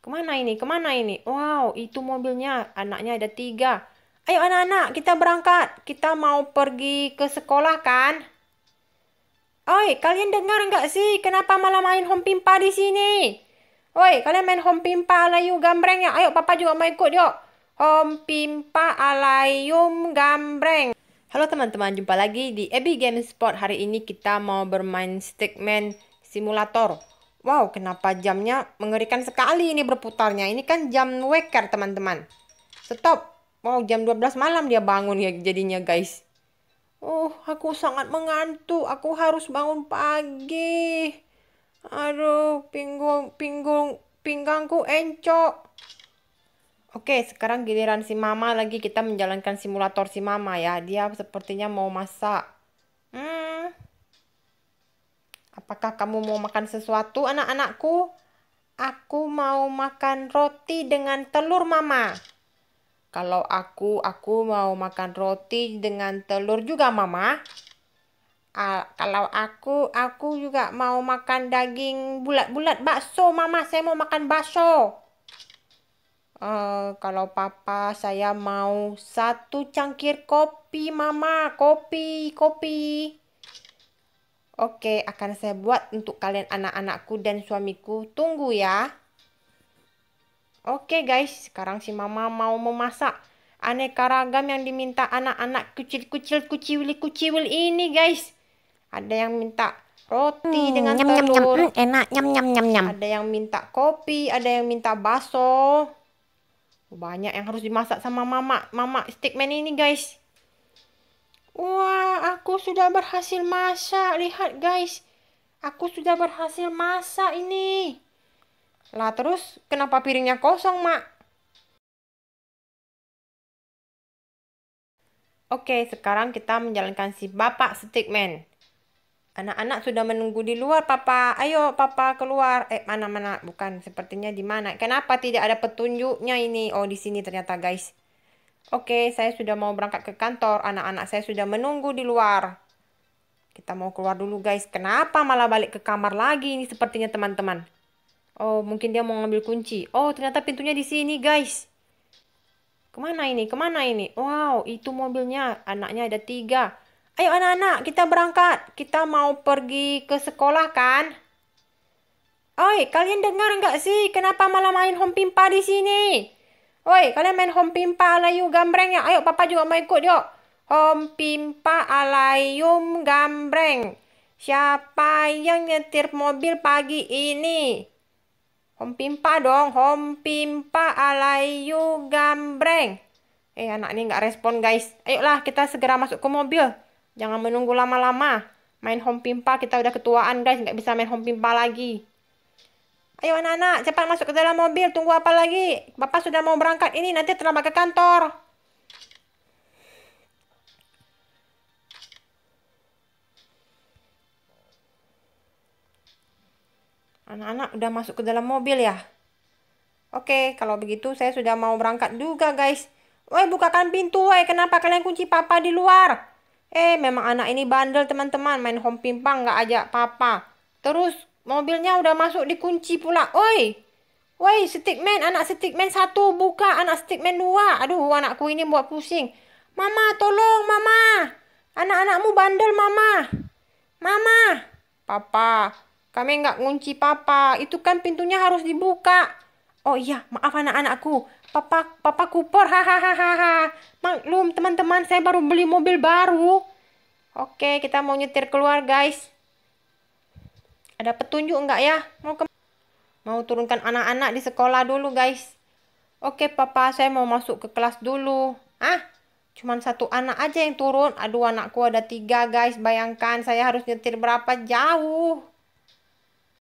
Kemana ini? Kemana ini? Wow, itu mobilnya. Anaknya ada tiga. Ayo anak-anak, kita berangkat. Kita mau pergi ke sekolah kan? Oi, kalian dengar nggak sih? Kenapa malah main home pimpa di sini? Oi, kalian main home pimpa alayu gambreng ya? Ayo, papa juga mau ikut yuk. Home pimpa alayum gambreng. Halo teman-teman, jumpa lagi di Abby Game Sport. Hari ini kita mau bermain stickman simulator. Wow, kenapa jamnya mengerikan sekali ini berputarnya. Ini kan jam waker, teman-teman. Stop. Wow, jam 12 malam dia bangun ya jadinya, guys. Oh, aku sangat mengantuk. Aku harus bangun pagi. Aduh, pinggung, pinggung, pinggangku encok. Oke, sekarang giliran si mama lagi kita menjalankan simulator si mama ya. Dia sepertinya mau masak. Hmm, Apakah kamu mau makan sesuatu anak-anakku? Aku mau makan roti dengan telur mama. Kalau aku, aku mau makan roti dengan telur juga mama. Uh, kalau aku, aku juga mau makan daging bulat-bulat bakso mama. Saya mau makan bakso. Uh, kalau papa saya mau satu cangkir kopi mama kopi kopi Oke, akan saya buat untuk kalian anak-anakku dan suamiku. Tunggu ya. Oke guys, sekarang si mama mau memasak aneka ragam yang diminta anak-anak kucil-kucil kuciwil-kuciwil ini guys. Ada yang minta roti hmm, dengan nyam, telur. Nyam, hmm, nyam, enak, nyam, nyam, nyam, nyam. Ada yang minta kopi, ada yang minta baso. Banyak yang harus dimasak sama mama. Mama stickman ini guys. Wah, aku sudah berhasil masak. Lihat guys, aku sudah berhasil masak ini. Lah terus kenapa piringnya kosong, Mak? Oke, sekarang kita menjalankan si Bapak Stickman. Anak-anak sudah menunggu di luar, Papa. Ayo, Papa keluar. Eh, mana-mana. Bukan, sepertinya di mana. Kenapa tidak ada petunjuknya ini? Oh, di sini ternyata, guys. Oke, saya sudah mau berangkat ke kantor. Anak-anak saya sudah menunggu di luar. Kita mau keluar dulu guys. Kenapa malah balik ke kamar lagi ini sepertinya teman-teman? Oh, mungkin dia mau ngambil kunci. Oh, ternyata pintunya di sini guys. Kemana ini? Kemana ini? Wow, itu mobilnya. Anaknya ada tiga. Ayo anak-anak, kita berangkat. Kita mau pergi ke sekolah kan? Oi, kalian dengar nggak sih? Kenapa malah main home pimpa di sini? Oi, kalian main home pimpa alayu gambreng ya? Ayo, papa juga mau ikut yuk. Home pimpa alayum gambreng. Siapa yang nyetir mobil pagi ini? Home pimpa dong, home pimpa alayu gambreng. Eh, anak ini nggak respon guys. Ayo lah kita segera masuk ke mobil. Jangan menunggu lama-lama. Main home pimpa kita udah ketuaan guys, nggak bisa main home pimpa lagi. Ayo anak-anak, cepat masuk ke dalam mobil. Tunggu apa lagi? Bapak sudah mau berangkat ini, nanti terlambat ke kantor. Anak-anak udah masuk ke dalam mobil ya? Oke, kalau begitu saya sudah mau berangkat juga guys. Woi, bukakan pintu, woi. Kenapa kalian kunci papa di luar? Eh, memang anak ini bandel teman-teman. Main home pimpang gak ajak papa. Terus Mobilnya udah masuk dikunci pula. Oi. Woi, stickman, anak stickman satu buka, anak stickman dua. Aduh, anakku ini buat pusing. Mama, tolong, mama. Anak-anakmu bandel, mama. Mama. Papa, kami nggak ngunci papa. Itu kan pintunya harus dibuka. Oh iya, maaf anak-anakku. Papa, papa Cooper, hahaha. Maklum, teman-teman, saya baru beli mobil baru. Oke, kita mau nyetir keluar, guys. Ada petunjuk enggak ya? Mau ke mau turunkan anak-anak di sekolah dulu, guys. Oke, papa, saya mau masuk ke kelas dulu. Ah, cuman satu anak aja yang turun. Aduh, anakku ada tiga, guys. Bayangkan saya harus nyetir berapa jauh.